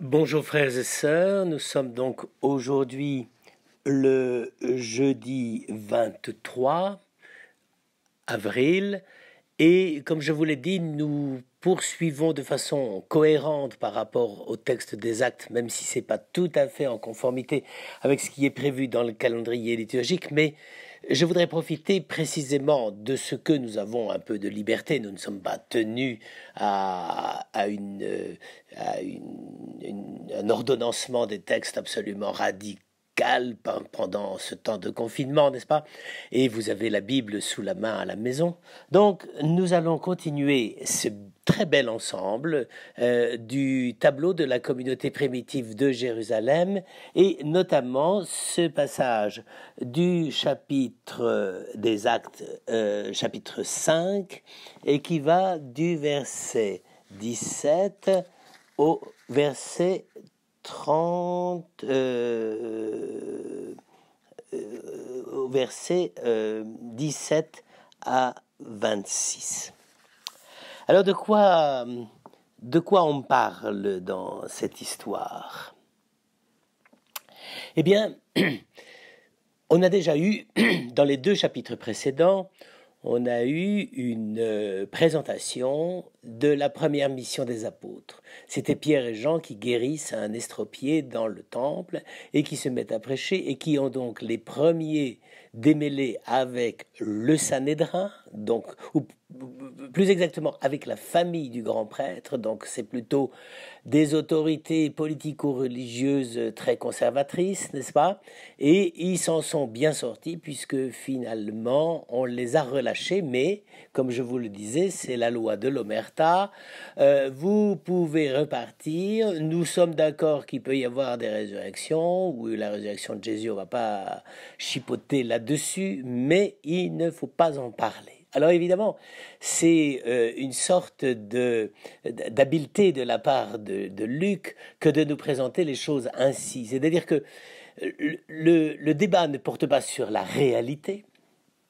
Bonjour frères et sœurs, nous sommes donc aujourd'hui le jeudi 23 avril et comme je vous l'ai dit, nous poursuivons de façon cohérente par rapport au texte des actes, même si ce n'est pas tout à fait en conformité avec ce qui est prévu dans le calendrier liturgique, mais je voudrais profiter précisément de ce que nous avons un peu de liberté. Nous ne sommes pas tenus à, euh, un ordonnancement des textes absolument radical pendant ce temps de confinement, n'est-ce pas Et vous avez la Bible sous la main à la maison. Donc, nous allons continuer ce très bel ensemble euh, du tableau de la communauté primitive de Jérusalem et notamment ce passage du chapitre euh, des actes, euh, chapitre 5, et qui va du verset 17 au verset 30, au verset 17 à 26. Alors de quoi, de quoi on parle dans cette histoire Eh bien, on a déjà eu, dans les deux chapitres précédents, on a eu une euh, présentation de la première mission des apôtres. C'était Pierre et Jean qui guérissent un estropié dans le temple et qui se mettent à prêcher et qui ont donc les premiers démêlés avec le Sanhédrin, donc ou plus exactement avec la famille du grand prêtre, donc c'est plutôt des autorités politico-religieuses très conservatrices, n'est-ce pas Et ils s'en sont bien sortis puisque finalement on les a relâchés, mais comme je vous le disais, c'est la loi de l'Omer euh, vous pouvez repartir. Nous sommes d'accord qu'il peut y avoir des résurrections, ou la résurrection de Jésus, on va pas chipoter là-dessus, mais il ne faut pas en parler. Alors évidemment, c'est euh, une sorte de d'habileté de la part de, Luc que de nous présenter les choses ainsi. C'est-à-dire que le débat ne porte pas sur la réalité,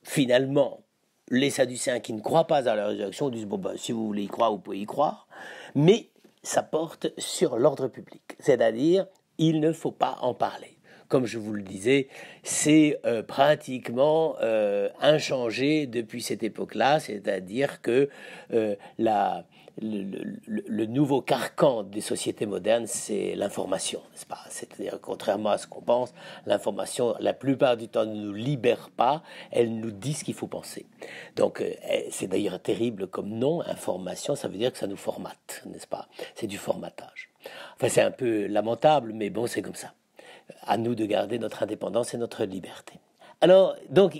finalement, les Sadducéens qui ne croient pas à la résurrection disent bon ben, si vous voulez y croire, vous pouvez y croire, mais ça porte sur l'ordre public, c'est-à-dire il ne faut pas en parler. Comme je vous le disais, c'est euh, pratiquement euh, inchangé depuis cette époque-là, c'est-à-dire que euh, la le, nouveau carcan des sociétés modernes, c'est l'information, n'est-ce pas C'est-à-dire, contrairement à ce qu'on pense, l'information, la plupart du temps, ne nous libère pas, elle nous dit ce qu'il faut penser. Donc, euh, eh, c'est d'ailleurs terrible comme nom, information, ça veut dire que ça nous formate, n'est-ce pas C'est du formatage. Enfin, c'est un peu lamentable, mais bon, c'est comme ça. À nous de garder notre indépendance et notre liberté. Alors, donc,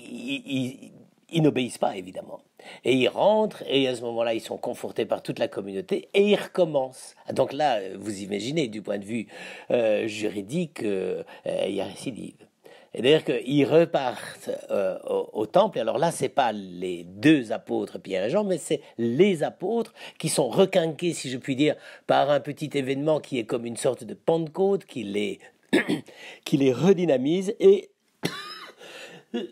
ils n'obéissent pas, évidemment. Et ils rentrent, et à ce moment-là, ils sont confortés par toute la communauté, et ils recommencent. Donc là, euh, vous imaginez, du point de vue euh, juridique, il euh, y a récidive. Et d'ailleurs qu'ils repartent au, au, temple. Et alors là, c'est pas les deux apôtres Pierre et Jean, mais c'est les apôtres qui sont requinqués, si je puis dire, par un petit événement qui est comme une sorte de Pentecôte, qui les, qui les redynamise et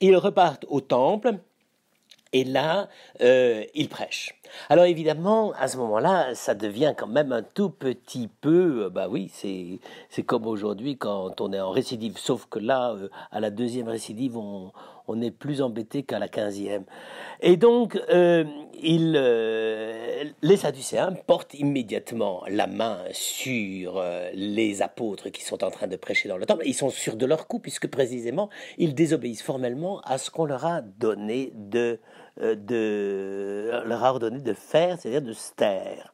Ils repartent au temple et là, euh, ils prêchent. Alors évidemment, à ce moment-là, ça devient quand même un tout petit peu, euh, bah oui, c'est, comme aujourd'hui quand on est en récidive, sauf que là, euh, à la deuxième récidive, on, on est plus embêté qu'à la quinzième. Et donc, euh, les Sadducéens portent immédiatement la main sur les apôtres qui sont en train de prêcher dans le temple. Ils sont sûrs de leur coup, puisque précisément, ils désobéissent formellement à ce qu'on leur a donné de euh, de, leur a ordonné de faire, c'est-à-dire de se taire.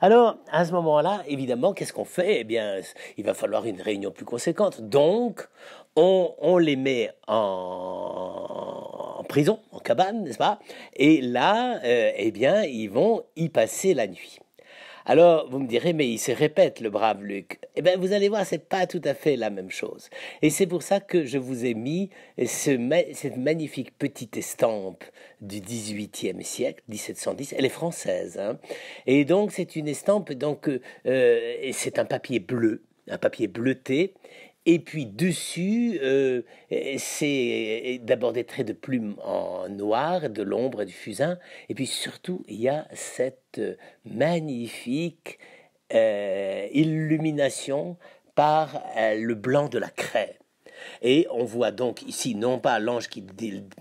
Alors, à ce moment-là, évidemment, qu'est-ce qu'on fait Eh bien, il va falloir une réunion plus conséquente. Donc, on, les met en, prison, en cabane, n'est-ce pas Et là, euh, eh bien, ils vont y passer la nuit. Alors, vous me direz, mais il se répète, le brave Luc. Eh bien, vous allez voir, c'est pas tout à fait la même chose. Et c'est pour ça que je vous ai mis cette magnifique petite estampe du XVIIIe siècle, 1710. Elle est française. Hein. et donc, c'est une estampe, donc, euh, c'est un papier bleu, un papier bleuté. Et puis dessus, euh, c'est d'abord des traits de plumes en noir, de l'ombre du fusain. Et puis surtout, il y a cette euh, magnifique euh, illumination par le blanc de la craie. Et on voit donc ici non pas l'ange qui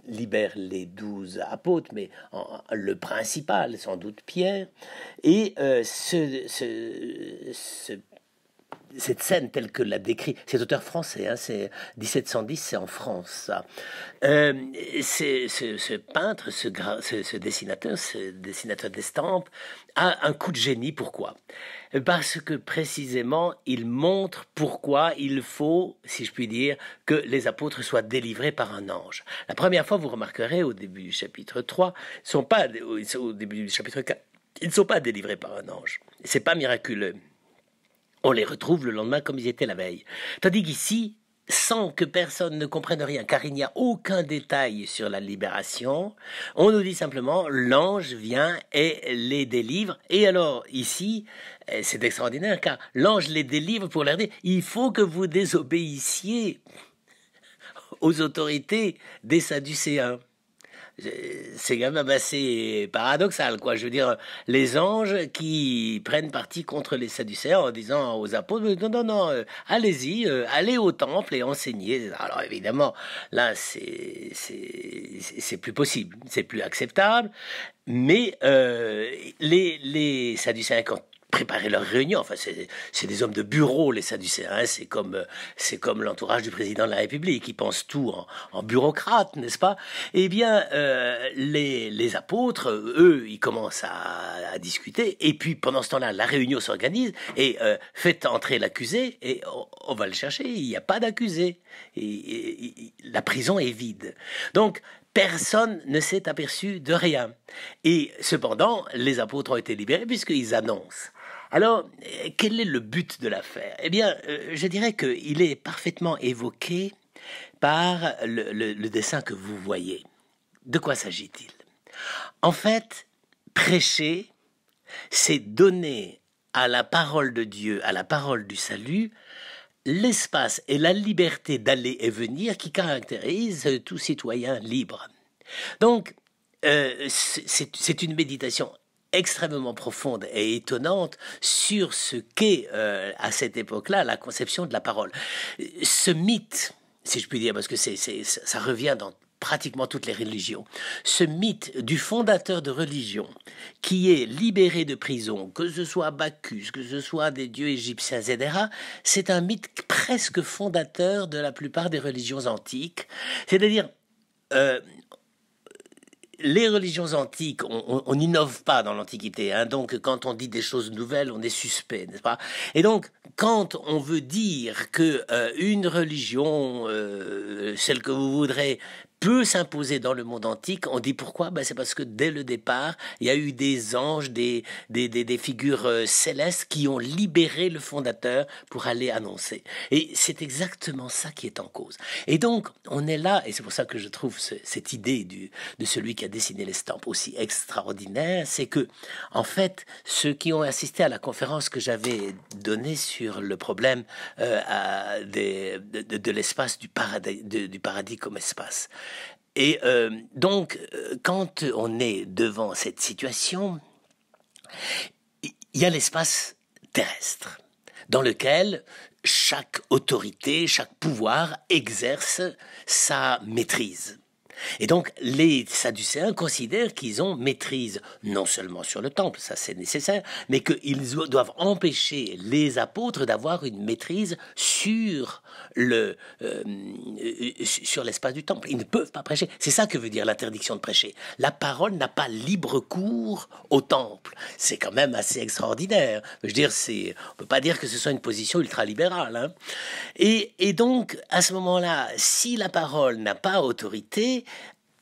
libère les douze apôtres, mais le principal, sans doute Pierre. Et ce, ce, ce, cette scène telle que l'a décrit cet auteur français, hein, c'est 1710, c'est en France. Euh, ce, peintre, ce, dessinateur, ce dessinateur d'estampes, a un coup de génie. Pourquoi Parce que précisément, il montre pourquoi il faut, si je puis dire, que les apôtres soient délivrés par un ange. La première fois, vous remarquerez au début du chapitre 3, pas, au début du chapitre ils ne sont pas délivrés par un ange. C'est pas miraculeux on les retrouve le lendemain comme ils étaient la veille. Tandis qu'ici, sans que personne ne comprenne rien, car il n'y a aucun détail sur la libération, on nous dit simplement l'ange vient et les délivre. Et alors ici, eh, c'est extraordinaire, car l'ange les délivre pour leur dire, il faut que vous désobéissiez aux autorités des Sadducéens c'est quand même assez paradoxal, quoi. Je veux dire, les anges qui prennent parti contre les Sadducéens en disant aux apôtres, non, non, non, euh, allez-y, euh, allez au temple et enseignez. Alors évidemment, là, c'est plus possible, c'est plus acceptable. Mais euh, les les Sadducéens, quand préparer leur réunion. Enfin, c'est des hommes de bureau, les Sadducéens. Hein. C'est comme, euh, c'est comme l'entourage du président de la République. Ils pensent tout en, bureaucrate, n'est-ce pas Eh bien, euh, les, les, apôtres, eux, ils commencent à, discuter. Et puis, pendant ce temps-là, la réunion s'organise et euh, fait faites entrer l'accusé et on, va le chercher. Il n'y a pas d'accusé. Et, la prison est vide. Donc, personne ne s'est aperçu de rien. Et cependant, les apôtres ont été libérés puisqu'ils annoncent alors, euh, quel est le but de l'affaire Eh bien, euh, je dirais qu'il est parfaitement évoqué par le, dessin que vous voyez. De quoi s'agit-il En fait, prêcher, c'est donner à la parole de Dieu, à la parole du salut, l'espace et la liberté d'aller et venir qui caractérise tout citoyen libre. Donc, euh, c'est une méditation extrêmement profonde et étonnante sur ce qu'est euh, à cette époque-là la conception de la parole. Ce mythe, si je puis dire, parce que c'est, ça revient dans pratiquement toutes les religions. Ce mythe du fondateur de religion qui est libéré de prison, que ce soit Bacchus, que ce soit des dieux égyptiens, etc., c'est un mythe presque fondateur de la plupart des religions antiques. C'est-à-dire, euh, les religions antiques, on n'innove pas dans l'Antiquité. Hein. donc, quand on dit des choses nouvelles, on est suspect, n'est-ce pas Et donc, quand on veut dire que euh, une religion, euh, celle que vous voudrez, peut s'imposer dans le monde antique. On dit pourquoi ben, C'est parce que dès le départ, il y a eu des anges, des, des, des, figures euh, célestes qui ont libéré le fondateur pour aller annoncer. Et c'est exactement ça qui est en cause. Et donc, on est là, et c'est pour ça que je trouve cette idée du, de celui qui a dessiné l'estampe aussi extraordinaire, c'est que, en fait, ceux qui ont assisté à la conférence que j'avais donnée sur le problème euh, de, de, l'espace du du paradis comme espace, et euh, donc, euh, quand on est devant cette situation, il y a l'espace terrestre dans lequel chaque autorité, chaque pouvoir exerce sa maîtrise. Et donc les Sadducéens considèrent qu'ils ont maîtrise non seulement sur le temple, ça c'est nécessaire, mais qu'ils doivent empêcher les apôtres d'avoir une maîtrise sur le, euh, euh, sur l'espace du temple. Ils ne peuvent pas prêcher. C'est ça que veut dire l'interdiction de prêcher. La parole n'a pas libre cours au temple. C'est quand même assez extraordinaire. Je veux dire, c'est, peut pas dire que ce soit une position ultralibérale. Hein. Et, donc, à ce moment-là, si la parole n'a pas autorité,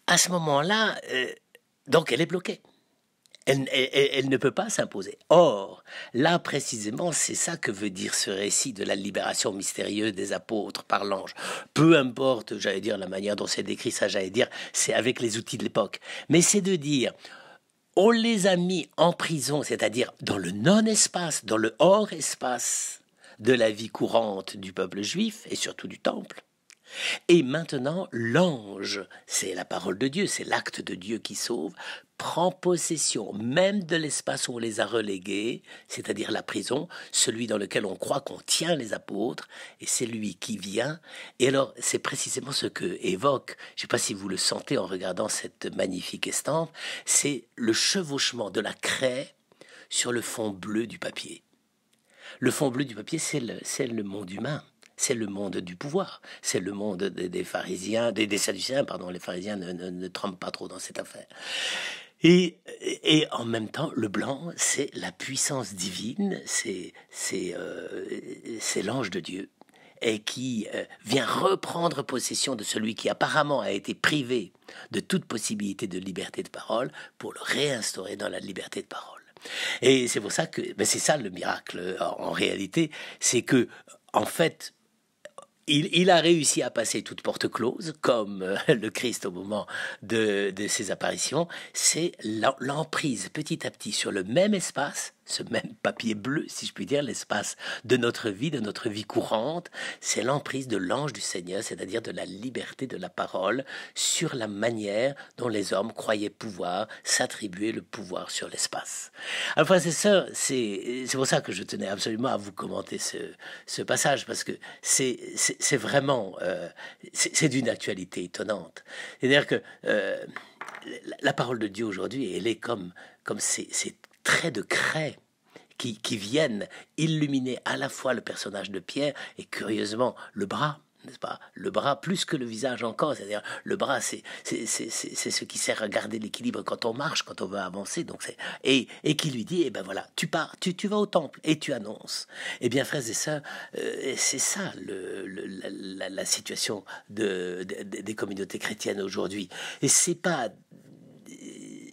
à ce moment-là, euh, donc elle est bloquée. Elle, ne peut pas s'imposer. Or, là précisément, c'est ça que veut dire ce récit de la libération mystérieuse des apôtres par l'ange. Peu importe, j'allais dire, la manière dont c'est décrit, ça j'allais dire, c'est avec les outils de l'époque. Mais c'est de dire, on les a mis en prison, c'est-à-dire dans le non-espace, dans le hors-espace de la vie courante du peuple juif et surtout du temple, et maintenant, l'ange, c'est la parole de Dieu, c'est l'acte de Dieu qui sauve, prend possession même de l'espace où on les a relégués, c'est-à-dire la prison, celui dans lequel on croit qu'on tient les apôtres, et c'est lui qui vient. Et alors, c'est précisément ce que évoque, je ne sais pas si vous le sentez en regardant cette magnifique estampe, c'est le chevauchement de la craie sur le fond bleu du papier. Le fond bleu du papier, c'est le, le monde humain c'est le monde du pouvoir, c'est le monde des, pharisiens, des, des, sadducéens, pardon, les pharisiens ne, ne, trompent pas trop dans cette affaire. Et, en même temps, le blanc, c'est la puissance divine, c'est euh, l'ange de Dieu, et qui euh, vient reprendre possession de celui qui apparemment a été privé de toute possibilité de liberté de parole pour le réinstaurer dans la liberté de parole. Et c'est pour ça que ben, c'est ça le miracle en réalité, c'est que en fait il, a réussi à passer toute porte close, comme euh, le Christ au moment de ses apparitions. C'est l'emprise petit à petit sur le même espace ce même papier bleu, si je puis dire, l'espace de notre vie, de notre vie courante, c'est l'emprise de l'ange du Seigneur, c'est-à-dire de la liberté de la parole sur la manière dont les hommes croyaient pouvoir s'attribuer le pouvoir sur l'espace. Alors, ah, frères et sœurs, c'est pour ça que je tenais absolument à vous commenter ce, ce passage, parce que c'est vraiment, euh, c'est d'une actualité étonnante. C'est-à-dire que euh, la parole de Dieu aujourd'hui, elle est comme comme c'est traits de craie qui, viennent illuminer à la fois le personnage de Pierre et curieusement le bras n'est-ce pas Le bras plus que le visage encore, c'est-à-dire le bras, c'est c'est ce qui sert à garder l'équilibre quand on marche, quand on veut avancer. Donc c'est et, et qui lui dit, eh ben voilà, tu pars, tu, vas au temple et tu annonces. Eh bien, frères et sœurs, euh, c'est ça la, situation des communautés chrétiennes aujourd'hui. Et c'est pas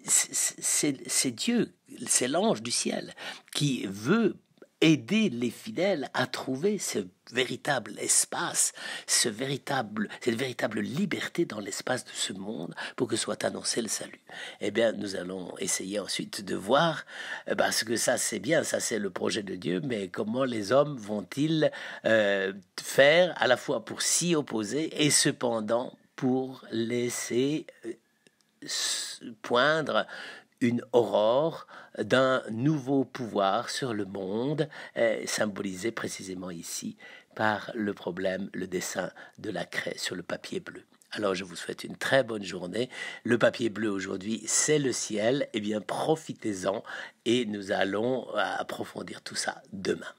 c'est Dieu, c'est l'ange du ciel qui veut aider les fidèles à trouver ce véritable espace, ce véritable, cette véritable liberté dans l'espace de ce monde pour que soit annoncé le salut. Eh bien, nous allons essayer ensuite de voir, euh, parce que ça c'est bien, ça c'est le projet de Dieu, mais comment les hommes vont-ils euh, faire à la fois pour s'y opposer et cependant pour laisser euh, poindre une aurore d'un nouveau pouvoir sur le monde, euh, symbolisé précisément ici par le problème, le dessin de la craie sur le papier bleu. Alors je vous souhaite une très bonne journée. Le papier bleu aujourd'hui, c'est le ciel. Eh bien, profitez-en et nous allons approfondir tout ça demain.